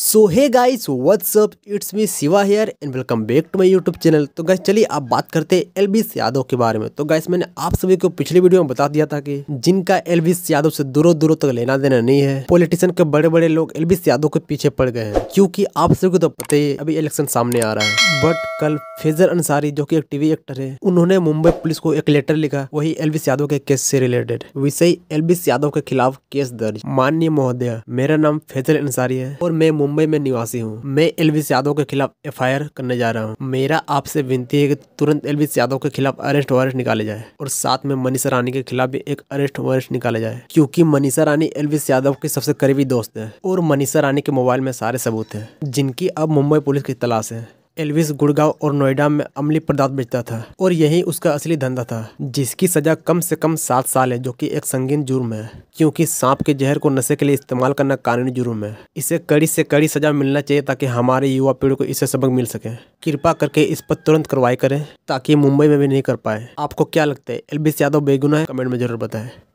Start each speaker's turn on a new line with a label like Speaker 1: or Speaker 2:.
Speaker 1: so hey guys what's up it's me Shiva here and welcome back to my YouTube channel तो guys चलिए आप बात करते हैं एलबीस यादव के बारे में तो गाइस मैंने आप सभी को पिछले वीडियो में बता दिया था कि जिनका एलबीस यादव से दूरों दूरों तक लेना देना नहीं है पॉलिटिशियन के बड़े बड़े लोग एलबीस यादव के पीछे पड़ गए हैं क्यूँकी आप सभी को तो पता ही अभी इलेक्शन सामने आ रहा है बट कल फेजर अंसारी जो की एक टीवी एक्टर है उन्होंने मुंबई पुलिस को एक लेटर लिखा वही एलबीस यादव के केस से रिलेटेड विषय एलबीस यादव के खिलाफ केस दर्ज माननीय महोदय मेरा नाम फेजर अंसारी है और मैं मुंबई में निवासी हूँ मैं एलविस यादव के खिलाफ एफ करने जा रहा हूँ मेरा आपसे विनती है की तुरंत एलविस यादव के खिलाफ अरेस्ट वारंट निकाले जाए और साथ में मनीषा रानी के खिलाफ भी एक अरेस्ट वारंट निकाले जाए क्योंकि मनीषा रानी एलविस यादव के सबसे करीबी दोस्त है और मनीषा रानी के मोबाइल में सारे सबूत है जिनकी अब मुंबई पुलिस की तलाश है एल्विस गुड़गांव और नोएडा में अमली पदार्थ बेचता था और यही उसका असली धंधा था जिसकी सजा कम से कम सात साल है जो कि एक संगीन जुर्म है क्योंकि सांप के जहर को नशे के लिए इस्तेमाल करना कानूनी जुर्म है इसे कड़ी से कड़ी सजा मिलना चाहिए ताकि हमारे युवा पीढ़ी को इससे सबक मिल सके कृपा करके इस पर तुरंत कार्रवाई करें ताकि मुंबई में भी नहीं कर पाए आपको क्या लगता है एलबीस यादव बेगुना है कमेंट में जरूर बताएं